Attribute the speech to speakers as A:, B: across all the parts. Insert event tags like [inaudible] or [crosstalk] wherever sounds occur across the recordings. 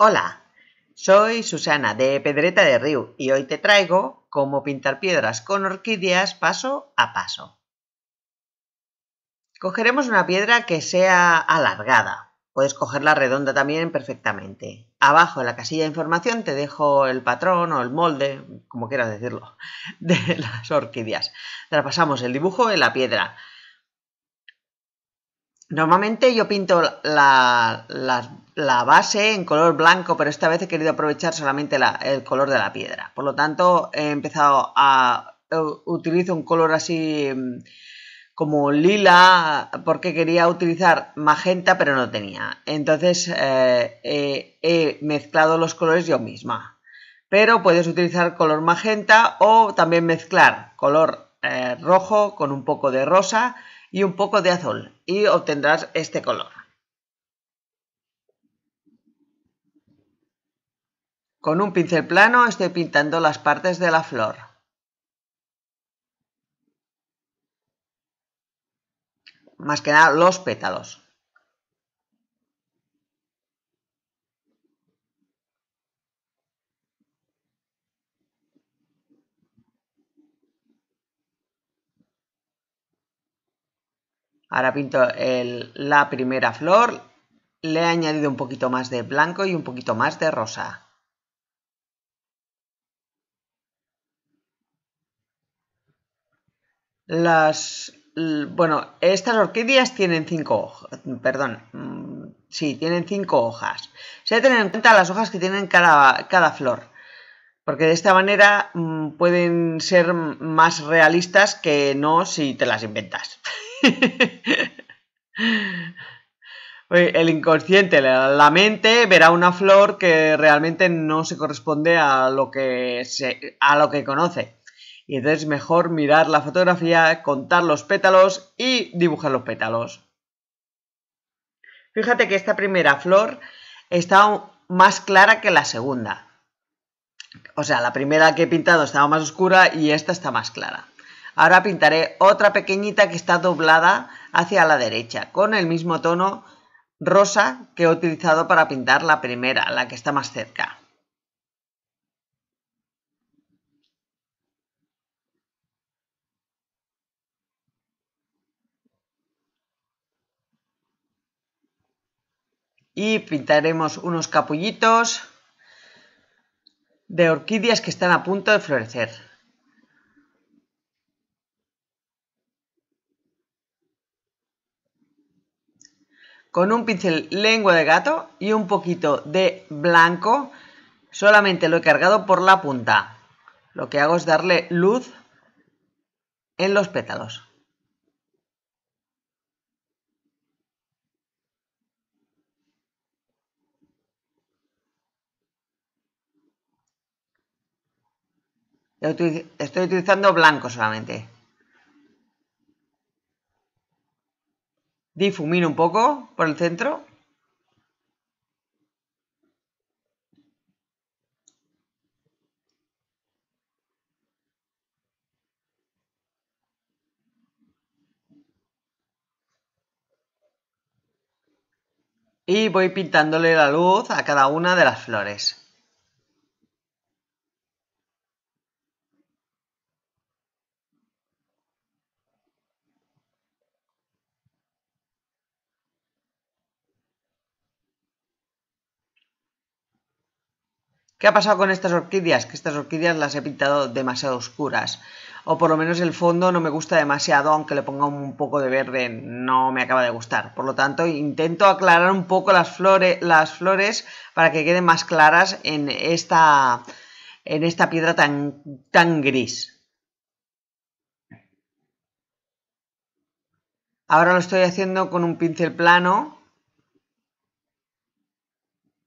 A: Hola, soy Susana de Pedreta de Río y hoy te traigo cómo pintar piedras con orquídeas paso a paso. Cogeremos una piedra que sea alargada. Puedes cogerla redonda también perfectamente. Abajo en la casilla de información te dejo el patrón o el molde, como quieras decirlo, [laughs] de las orquídeas. pasamos el dibujo en la piedra. Normalmente yo pinto las la base en color blanco, pero esta vez he querido aprovechar solamente el color de la piedra. Por lo tanto, he empezado a... Eh, utilizar un color así mm, como lila, porque quería utilizar magenta, pero no tenía. Entonces eh, eh, he mezclado los colores yo misma. Pero puedes utilizar color magenta o también mezclar color rojo con un poco de rosa y un poco de azul y obtendrás este color. Con un pincel plano estoy pintando las partes de la flor. Más que nada los pétalos. Ahora pinto la primera flor, le he añadido un poquito más de blanco y un poquito más de rosa. Las, bueno, estas orquídeas tienen cinco hojas, perdón, mm, sí, tienen cinco hojas. Se debe tener en cuenta las hojas que tienen cada, cada flor, porque de esta manera mm, pueden ser más realistas que no si te las inventas. [laughs] El inconsciente, la mente verá una flor que realmente no se corresponde a lo que, se, a lo que conoce. Y entonces es mejor mirar la fotografía, contar los pétalos y dibujar los pétalos. Fíjate que esta primera flor está más clara que la segunda. O sea, la primera que he pintado estaba más oscura y esta está más clara. Ahora pintaré otra pequeñita que está doblada hacia la derecha, con el mismo tono rosa que he utilizado para pintar la primera, la que está más cerca. y pintaremos unos capullitos de orquídeas que están a punto de florecer. Con un pincel lengua de gato y un poquito de blanco, solamente lo he cargado por la punta. Lo que hago es darle luz en los pétalos. Estoy utilizando blanco solamente. Difumino un poco por el centro. Y voy pintándole la luz a cada una de las flores. ¿Qué ha pasado con estas orquídeas? Que estas orquídeas las he pintado demasiado oscuras. O por lo menos el fondo no me gusta demasiado, aunque le ponga un poco de verde, no me acaba de gustar. Por lo tanto, intento aclarar un poco las, las flores para que queden más claras en esta, en esta piedra tan, tan gris. Ahora lo estoy haciendo con un pincel plano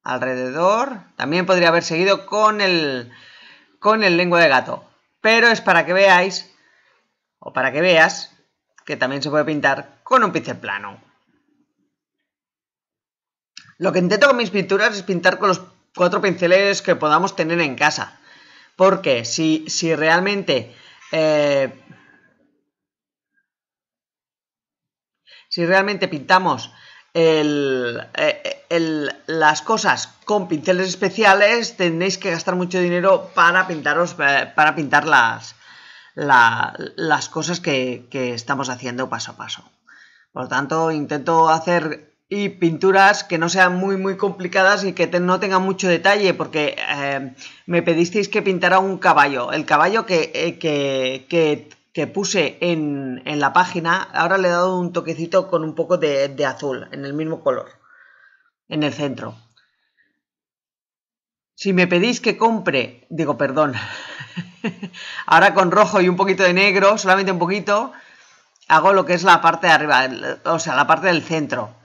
A: alrededor. También podría haber seguido con el, con el lengua de gato. Pero es para que veáis, o para que veas, que también se puede pintar con un pincel plano. Lo que intento con mis pinturas es pintar con los cuatro pinceles que podamos tener en casa. Porque si, si realmente... Eh, si realmente pintamos eh, eh, las cosas con pinceles especiales tenéis que gastar mucho dinero para pintaros eh, para pintar las, las cosas que, estamos haciendo paso a paso. Por lo tanto, intento hacer y pinturas que no sean muy muy complicadas y que no tengan mucho detalle, porque me pedisteis que pintara un caballo. El caballo que que puse en, la página, ahora le he dado un toquecito con un poco de, azul, en el mismo color, en el centro. Si me pedís que compre, digo, perdón, [laughs] ahora con rojo y un poquito de negro, solamente un poquito, hago lo que es la parte de arriba, o sea, la parte del centro,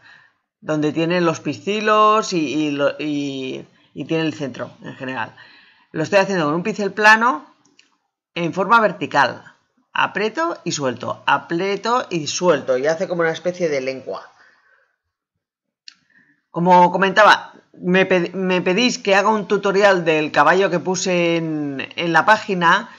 A: donde tienen los pistilos y, y tiene el centro en general. Lo estoy haciendo con un pincel plano en forma vertical, aprieto y suelto, aprieto y suelto, y hace como una especie de lengua. Como comentaba, me, pedís que haga un tutorial del caballo que puse en, la página,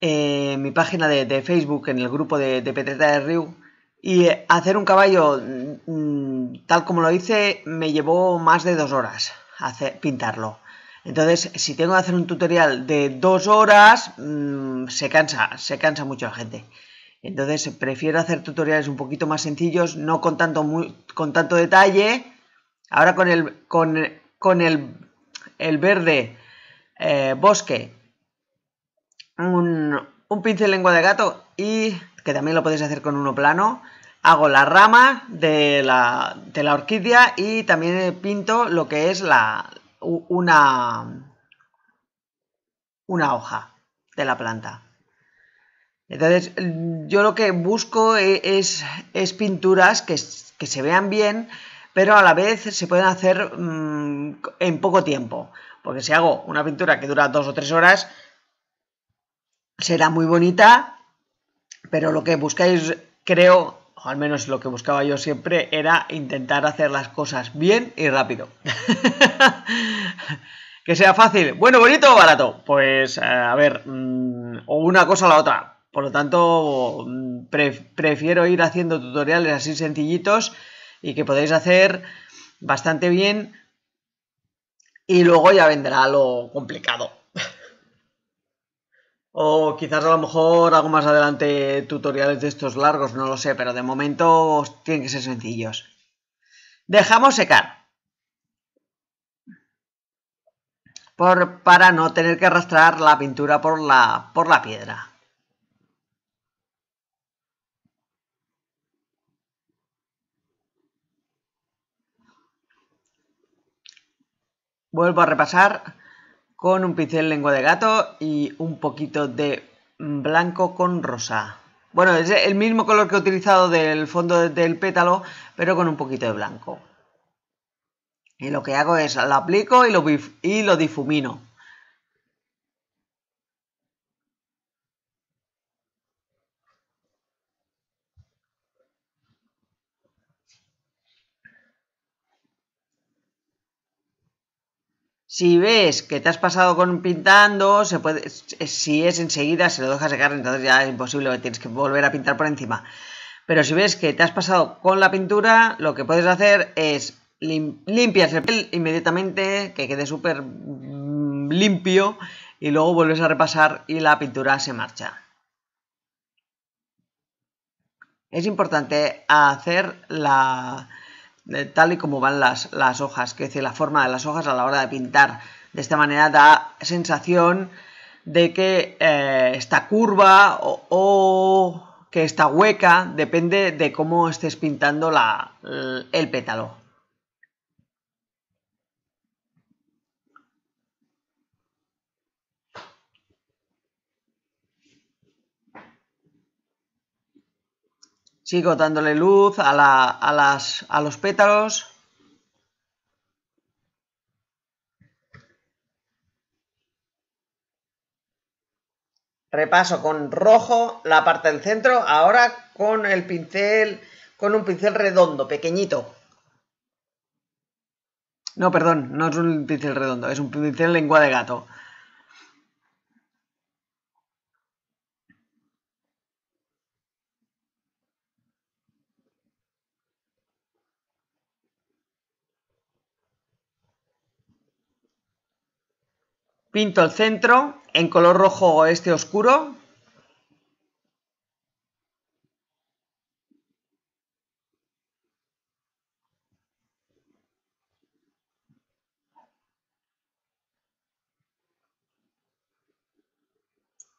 A: en eh, mi página de, Facebook, en el grupo de, de Petreta de Río. y hacer un caballo mm, mm, tal como lo hice me llevó más de dos horas hacer, pintarlo. Entonces, si tengo que hacer un tutorial de dos horas, mm, se cansa, se cansa mucho la gente. Entonces, prefiero hacer tutoriales un poquito más sencillos, no con tanto, con tanto detalle. Ahora con el, con, el, verde eh, bosque, un, un pincel lengua de gato y que también lo podéis hacer con uno plano. Hago la rama de la orquídea y también pinto lo que es la, una, una hoja de la planta. Entonces, yo lo que busco e, es, es pinturas que, se vean bien, pero a la vez se pueden hacer mm, en poco tiempo. Porque si hago una pintura que dura dos o tres horas, será muy bonita, pero lo que buscáis, creo, al menos lo que buscaba yo siempre, era intentar hacer las cosas bien y rápido. [laughs] que sea fácil, bueno, bonito o barato. Pues eh, a ver, mm, o una cosa o la otra. Por lo tanto, mm, prefiero ir haciendo tutoriales así sencillitos y que podéis hacer bastante bien. Y luego ya vendrá lo complicado. O quizás a lo mejor hago más adelante tutoriales de estos largos, no lo sé, pero de momento tienen que ser sencillos. Dejamos secar. Por, para no tener que arrastrar la pintura por la, por la piedra. Vuelvo a repasar con un pincel lengua de gato y un poquito de blanco con rosa. Bueno, es el mismo color que he utilizado del fondo del pétalo, pero con un poquito de blanco. Y lo que hago es lo aplico y lo, y lo difumino. Si ves que te has pasado con pintando, si es enseguida, se lo dejas secar, entonces ya es imposible, tienes que volver a pintar por encima. Pero si ves que te has pasado con la pintura, lo que puedes hacer es limpiarse el papel inmediatamente, que quede súper mm, limpio, y luego vuelves a repasar y la pintura se marcha. Es importante hacer la, tal y como van las, las hojas, que es decir, la forma de las hojas a la hora de pintar. De esta manera da sensación de que eh, está curva o, que está hueca, depende de cómo estés pintando el pétalo. Sigo dándole luz a, a los pétalos. Repaso con rojo la parte del centro, ahora con el pincel, con un pincel redondo, pequeñito. No, perdón, no es un pincel redondo, es un pincel lengua de gato. Pinto el centro en color rojo este oscuro.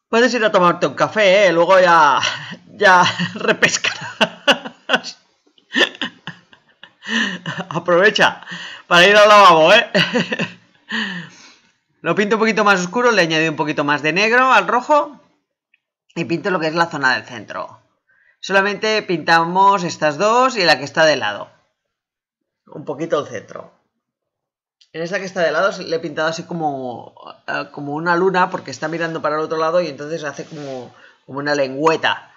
A: Puedes ir a tomarte un café, ¿eh? luego ya, ya [laughs] Aprovecha para ir al lavabo, ¿eh? Lo pinto un poquito más oscuro, le añadí un poquito más de negro al rojo y pinto lo que es la zona del centro. Solamente pintamos estas dos y la que está de lado. Un poquito el centro. En esta que está de lado le he pintado así como, eh, como una luna porque está mirando para el otro lado y entonces hace como, como una lengüeta.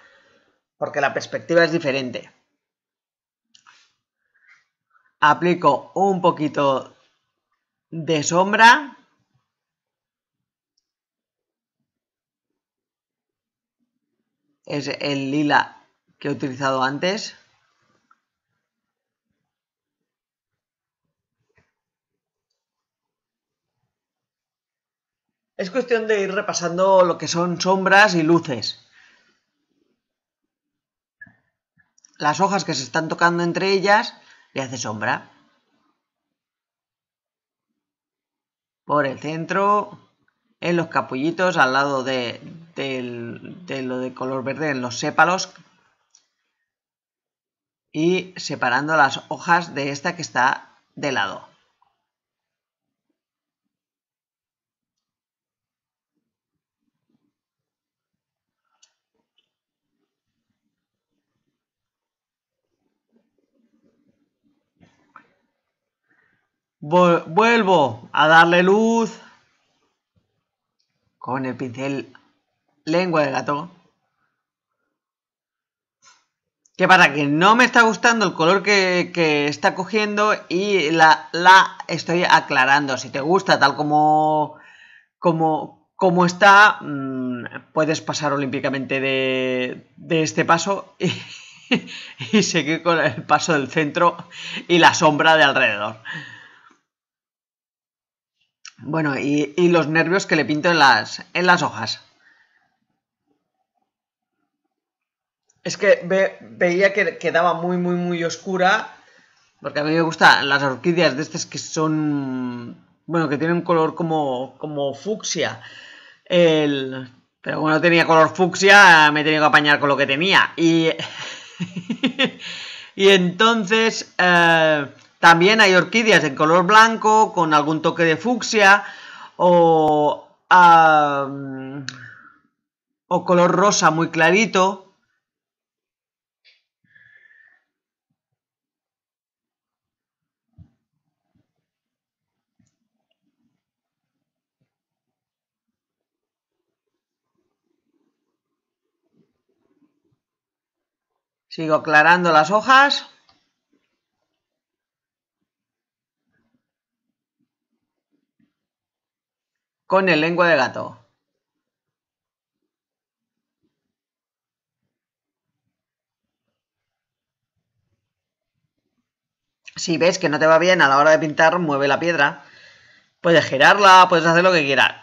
A: Porque la perspectiva es diferente. Aplico un poquito de sombra es el lila que he utilizado antes. Es cuestión de ir repasando lo que son sombras y luces. Las hojas que se están tocando entre ellas le hace sombra. Por el centro, en los capullitos, al lado de, lo de color verde, en los sépalos, y separando las hojas de esta que está de lado. Vuelvo a darle luz con el pincel lengua de gato. Que para que no me está gustando el color que, está cogiendo y la, estoy aclarando. Si te gusta tal como, como, como está, mm, puedes pasar olímpicamente de, este paso [laughs] y seguir con el paso del centro y la sombra de alrededor. Bueno, y, los nervios que le pinto en las, en las hojas. Es que veía que quedaba muy, muy, muy oscura. Porque a mí me gustan las orquídeas de estas que son. Bueno, que tienen un color como, como fucsia. El, pero como no tenía color fucsia, me he tenido que apañar con lo que tenía. Y. [laughs] y entonces. Eh, también hay orquídeas en color blanco con algún toque de fucsia o, o color rosa muy clarito. Sigo aclarando las hojas. con el lengua de gato. Si ves que no te va bien a la hora de pintar, mueve la piedra. Puedes girarla, puedes hacer lo que quieras.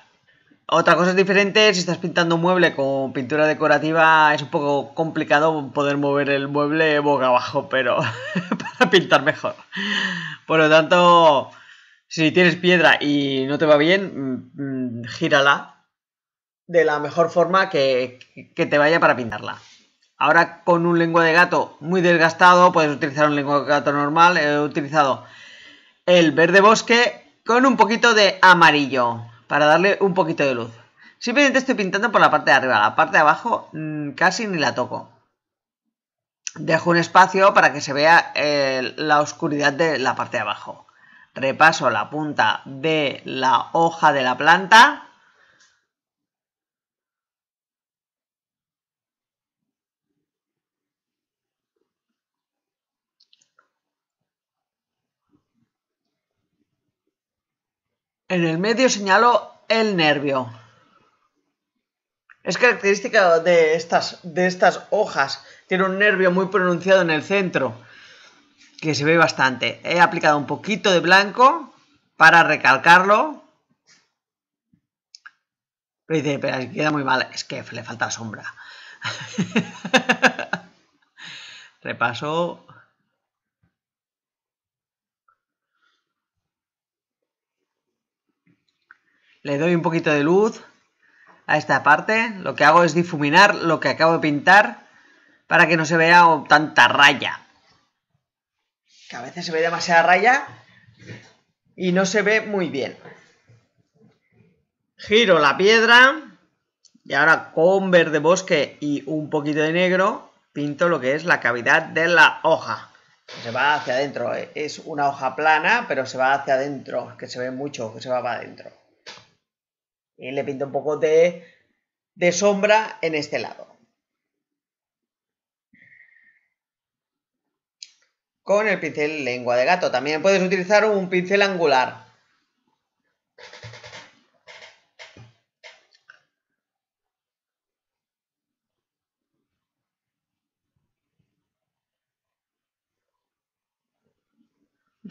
A: Otra cosa es diferente, si estás pintando un mueble con pintura decorativa es un poco complicado poder mover el mueble boca abajo, pero [laughs] para pintar mejor. Por lo tanto, si tienes piedra y no te va bien, mm, mm, gírala de la mejor forma que, te vaya para pintarla. Ahora con un lengua de gato muy desgastado, puedes utilizar un lengua de gato normal. He utilizado el verde bosque con un poquito de amarillo para darle un poquito de luz. Simplemente estoy pintando por la parte de arriba, la parte de abajo mm, casi ni la toco. Dejo un espacio para que se vea eh, la oscuridad de la parte de abajo repaso la punta de la hoja de la planta. En el medio señalo el nervio. Es característica de estas, de estas hojas. Tiene un nervio muy pronunciado en el centro que se ve bastante. He aplicado un poquito de blanco para recalcarlo. Pero dice, pero queda muy mal. Es que le falta sombra. [laughs] Repaso. Le doy un poquito de luz a esta parte. Lo que hago es difuminar lo que acabo de pintar para que no se vea tanta raya a veces se ve demasiada raya y no se ve muy bien. Giro la piedra y ahora con verde bosque y un poquito de negro pinto lo que es la cavidad de la hoja. Se va hacia adentro, eh, es una hoja plana, pero se va hacia adentro, que se ve mucho, que se va para adentro. Y le pinto un poco de, de sombra en este lado. con el pincel lengua de gato. También puedes utilizar un pincel angular.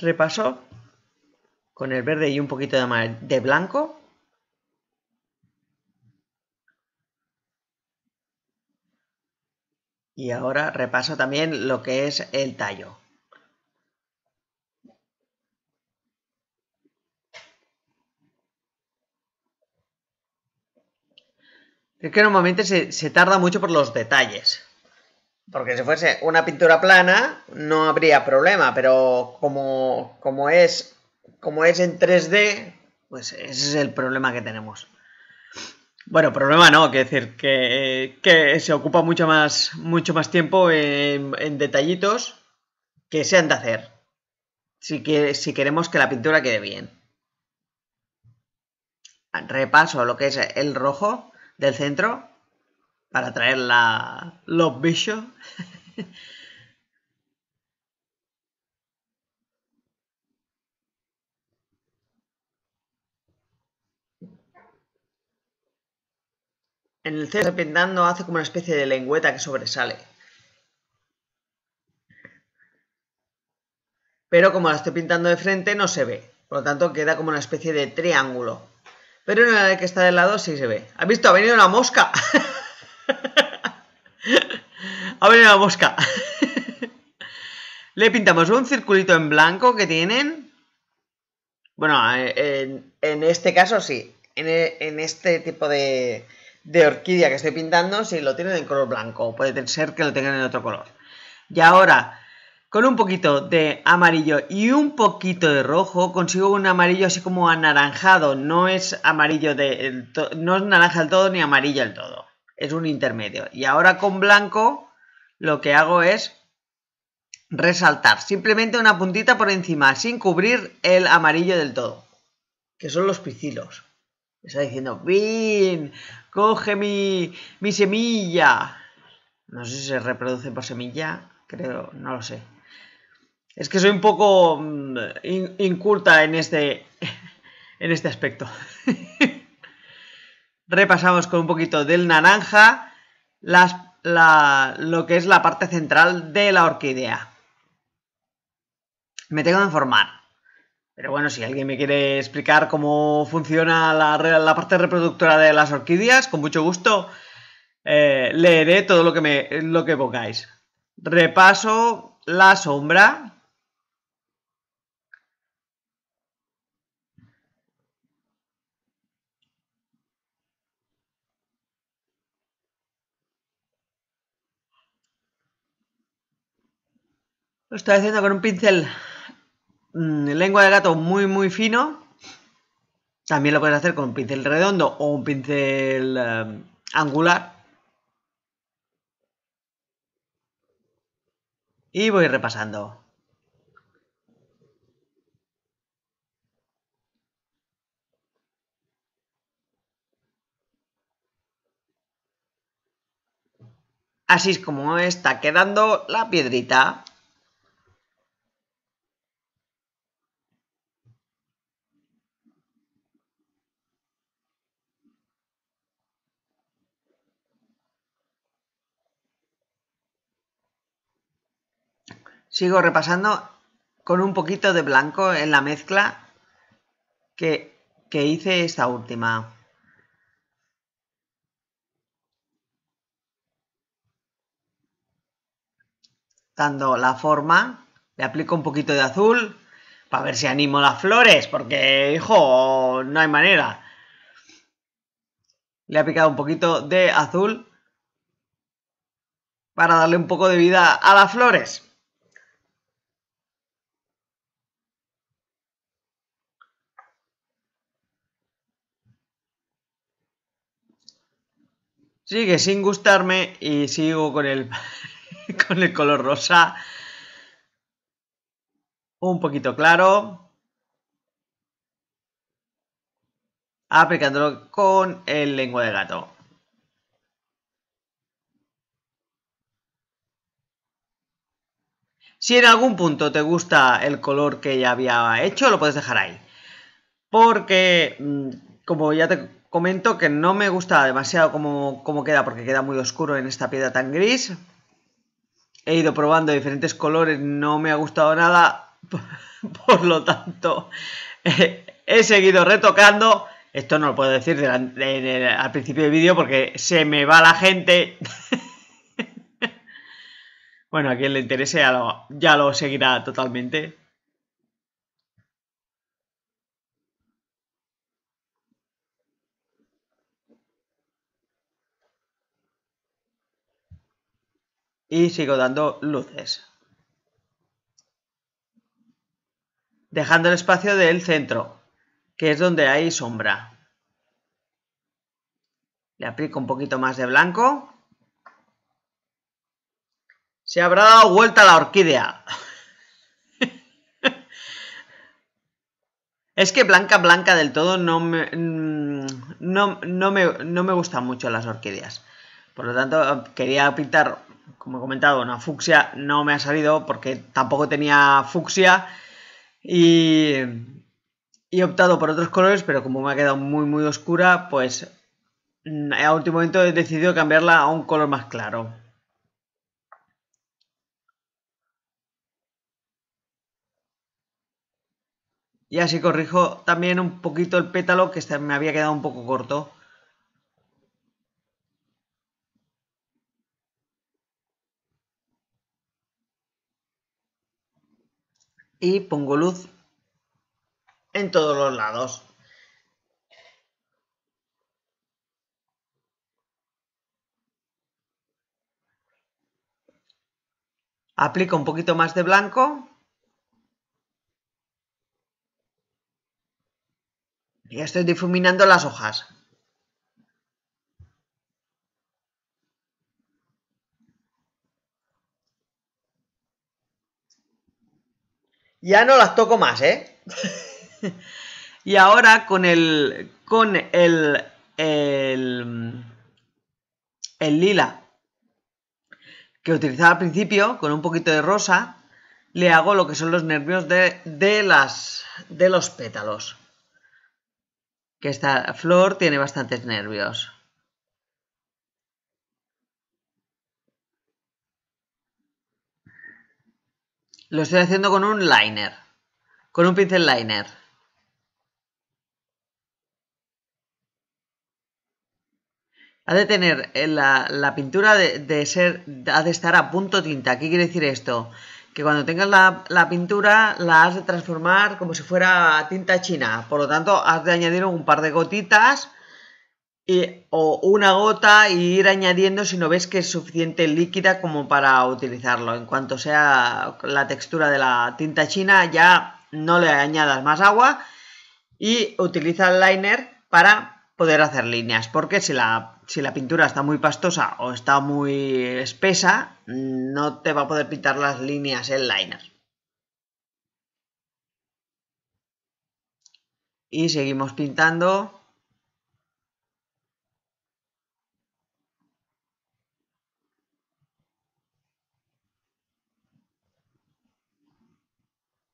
A: Repaso con el verde y un poquito de, blanco. Y ahora repaso también lo que es el tallo. Es que normalmente se, tarda mucho por los detalles. Porque si fuese una pintura plana, no habría problema, pero como, como, es, como es en 3D, pues ese es el problema que tenemos. Bueno, problema no, que decir que, se ocupa mucho más, mucho más tiempo en, detallitos que se han de hacer. Si, que, si queremos que la pintura quede bien. Repaso lo que es el rojo del centro para traer la, los [laughs] bichos. en el centro pintando hace como una especie de lengüeta que sobresale. Pero como la estoy pintando de frente no se ve, por lo tanto queda como una especie de triángulo. Pero en el que está del lado sí se ve. ¿Has visto? Ha venido una mosca. [laughs] ha venido una mosca. [laughs] Le pintamos un circulito en blanco que tienen. Bueno, en, este caso sí. En, este tipo de, de, orquídea que estoy pintando, sí lo tienen en color blanco. Puede ser que lo tengan en otro color. Y ahora con un poquito de amarillo y un poquito de rojo consigo un amarillo así como anaranjado. No es amarillo de, no es naranja del todo ni amarillo del todo. Es un intermedio. Y ahora con blanco lo que hago es resaltar. Simplemente una puntita por encima sin cubrir el amarillo del todo. Que son los picilos. Está diciendo, Vin, ¡Coge mi semilla! No sé si se reproduce por semilla. Creo, no lo sé. Es que soy un poco mm, inculta en este, en este aspecto. [laughs] Repasamos con un poquito del naranja lo que es la parte central de la orquídea. Me tengo que informar. Pero bueno, si alguien me quiere explicar cómo funciona la, parte reproductora de las orquídeas, con mucho gusto eh, leeré todo lo que, me, lo que pongáis. Repaso la sombra, Lo estoy haciendo con un pincel mm, lengua de gato muy muy fino. También lo puedes hacer con un pincel redondo o un pincel eh, angular. Y voy repasando. Así es como está quedando la piedrita. sigo repasando con un poquito de blanco en la mezcla que, hice esta última. Dando la forma, le aplico un poquito de azul para ver si animo las flores, porque, hijo, no hay manera. Le he aplicado un poquito de azul para darle un poco de vida a las flores. Sigue sin gustarme y sigo con el, [laughs] con el color rosa. Un poquito claro. Aplicándolo con el lengua de gato. Si en algún punto te gusta el color que ya había hecho, lo puedes dejar ahí. Porque, mm, como ya te comento que no me gusta demasiado cómo, cómo queda porque queda muy oscuro en esta piedra tan gris. He ido probando diferentes colores, no me ha gustado nada, [laughs] por lo tanto he seguido retocando. Esto no lo puedo decir al principio del vídeo porque se me va la gente. [laughs] bueno, a quien le interese ya lo seguirá totalmente. y sigo dando luces. Dejando el espacio del centro, que es donde hay sombra. Le aplico un poquito más de blanco. Se habrá dado vuelta la orquídea. [laughs] es que blanca, blanca del todo no me, mm, no, me, no me gustan mucho las orquídeas. Por lo tanto, quería pintar como he comentado, una fucsia no me ha salido porque tampoco tenía fucsia y, he optado por otros colores, pero como me ha quedado muy muy oscura, pues mm, a último momento he decidido cambiarla a un color más claro. Y así corrijo también un poquito el pétalo que este me había quedado un poco corto. y pongo luz en todos los lados. Aplico un poquito más de blanco. Ya estoy difuminando las hojas. Ya no las toco más, ¿eh? [laughs] y ahora con el. Con el. El, lila que utilizaba al principio, con un poquito de rosa, le hago lo que son los nervios de, de, las, de los pétalos. Que esta flor tiene bastantes nervios. Lo estoy haciendo con un liner, con un pincel liner. Ha de tener eh, la, pintura de, de, ser, ha de estar a punto tinta. ¿Qué quiere decir esto? Que cuando tengas la, la, pintura la has de transformar como si fuera tinta china. Por lo tanto, has de añadir un par de gotitas o una gota y ir añadiendo si no ves que es suficiente líquida como para utilizarlo. En cuanto sea la textura de la tinta china ya no le añadas más agua y utiliza el liner para poder hacer líneas porque si la, si la pintura está muy pastosa o está muy espesa no te va a poder pintar las líneas el liner. Y seguimos pintando.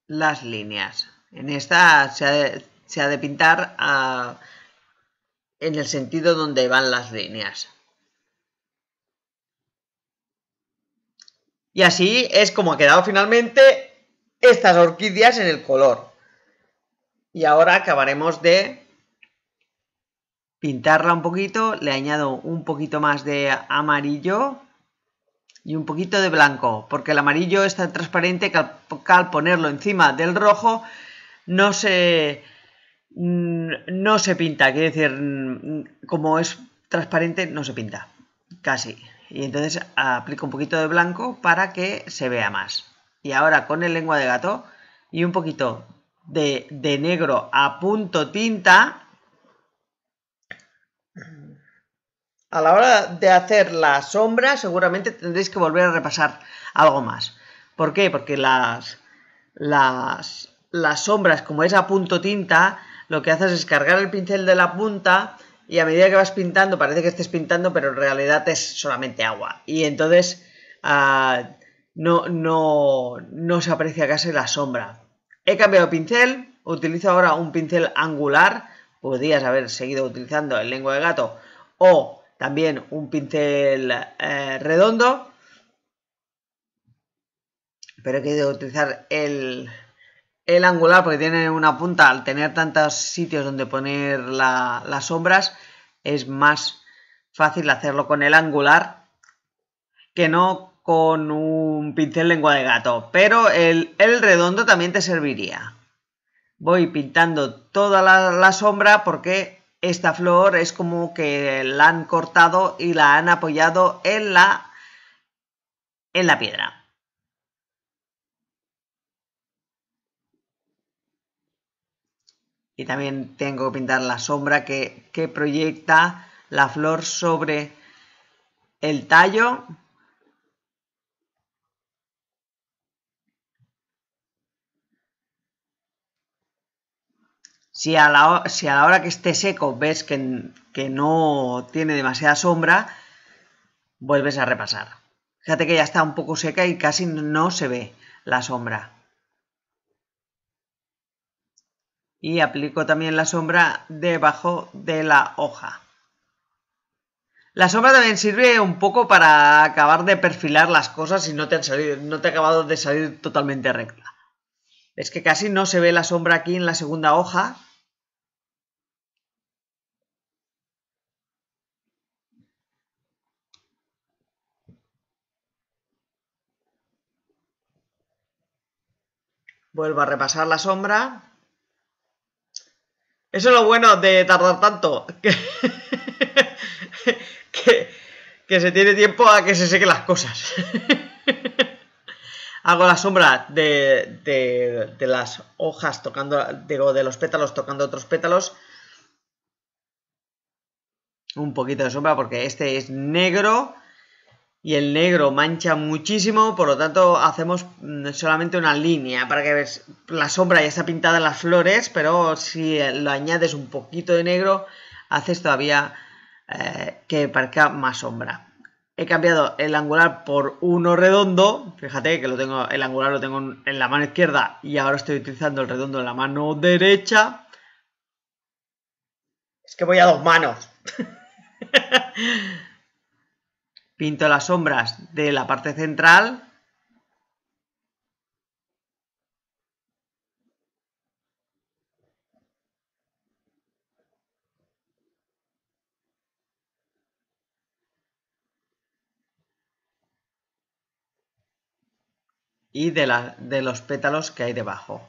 A: las líneas. En esta se ha de, pintar ah, en el sentido donde van las líneas. Y así es como ha quedado finalmente estas orquídeas en el color. Y ahora acabaremos de pintarla un poquito. Le añado un poquito más de amarillo y un poquito de blanco, porque el amarillo es tan transparente que al, ponerlo encima del rojo no se, mm, no se pinta, quiere decir, mm, como es transparente no se pinta, casi. Y entonces aplico un poquito de blanco para que se vea más. Y ahora con el lengua de gato y un poquito de, de negro a punto tinta, a la hora de hacer la sombra seguramente tendréis que volver a repasar algo más. ¿Por qué? Porque las, las, las sombras, como es a punto tinta, lo que haces es cargar el pincel de la punta y a medida que vas pintando, parece que estés pintando, pero en realidad es solamente agua. Y entonces ah, no, no, no se aprecia casi la sombra. He cambiado pincel, utilizo ahora un pincel angular, podrías haber seguido utilizando el lengua de gato o también un pincel eh, redondo. Pero he querido utilizar el, angular porque tiene una punta, al tener tantos sitios donde poner las sombras, es más fácil hacerlo con el angular que no con un pincel lengua de gato. Pero el, redondo también te serviría. Voy pintando toda la, la sombra porque esta flor es como que la han cortado y la han apoyado en la, en la piedra. Y también tengo que pintar la sombra que, que proyecta la flor sobre el tallo Si a, la, hora que esté seco ves que, no tiene demasiada sombra, vuelves a repasar. Fíjate que ya está un poco seca y casi no se ve la sombra. Y aplico también la sombra debajo de la hoja. La sombra también sirve un poco para acabar de perfilar las cosas si no te, no te ha acabado de salir totalmente recta. Es que casi no se ve la sombra aquí en la segunda hoja, Vuelvo a repasar la sombra. Eso es lo bueno de tardar tanto. Que, [laughs] se tiene tiempo a que se seque las cosas. [laughs] Hago la sombra de, de, las hojas tocando, digo, de los pétalos tocando otros pétalos. Un poquito de sombra porque este es negro y el negro mancha muchísimo, por lo tanto hacemos mm, solamente una línea para que veas la sombra ya está pintada en las flores, pero si lo añades un poquito de negro, haces todavía eh, que parezca más sombra. He cambiado el angular por uno redondo, fíjate que lo tengo, el angular lo tengo en la mano izquierda y ahora estoy utilizando el redondo en la mano derecha. Es que voy a dos manos. [laughs] pinto las sombras de la parte central y de, de, los pétalos que hay debajo.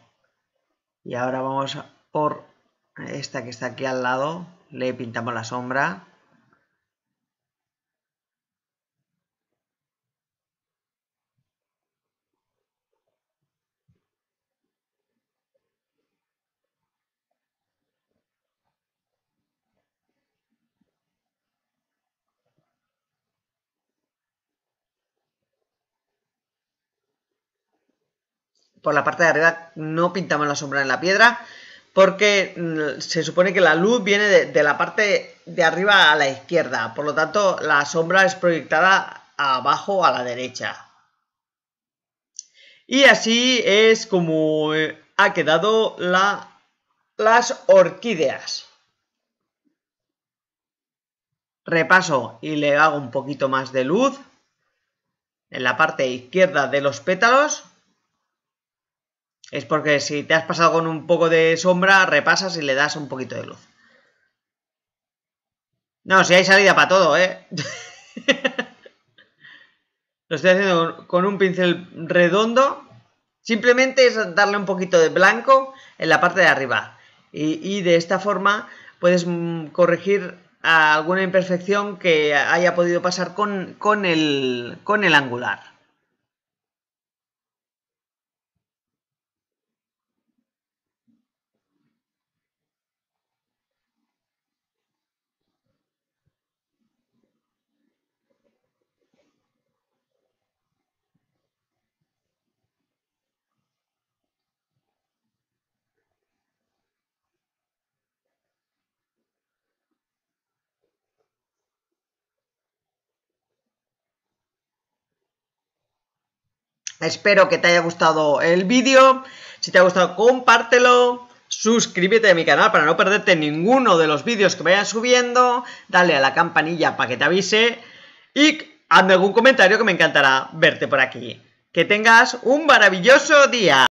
A: Y ahora vamos por esta que está aquí al lado, le pintamos la sombra. por la parte de arriba no pintamos la sombra en la piedra porque mm, se supone que la luz viene de, de, la parte de arriba a la izquierda, por lo tanto la sombra es proyectada abajo a la derecha. Y así es como eh, ha quedado la, las orquídeas. Repaso y le hago un poquito más de luz en la parte izquierda de los pétalos es porque si te has pasado con un poco de sombra, repasas y le das un poquito de luz. No, si hay salida para todo, ¿eh? [laughs] Lo estoy haciendo con un pincel redondo. Simplemente es darle un poquito de blanco en la parte de arriba. Y, de esta forma puedes mm, corregir alguna imperfección que haya podido pasar con el angular. Espero que te haya gustado el vídeo. Si te ha gustado, compártelo. Suscríbete a mi canal para no perderte ninguno de los vídeos que vaya subiendo. Dale a la campanilla para que te avise. Y hazme algún comentario que me encantará verte por aquí. Que tengas un maravilloso día.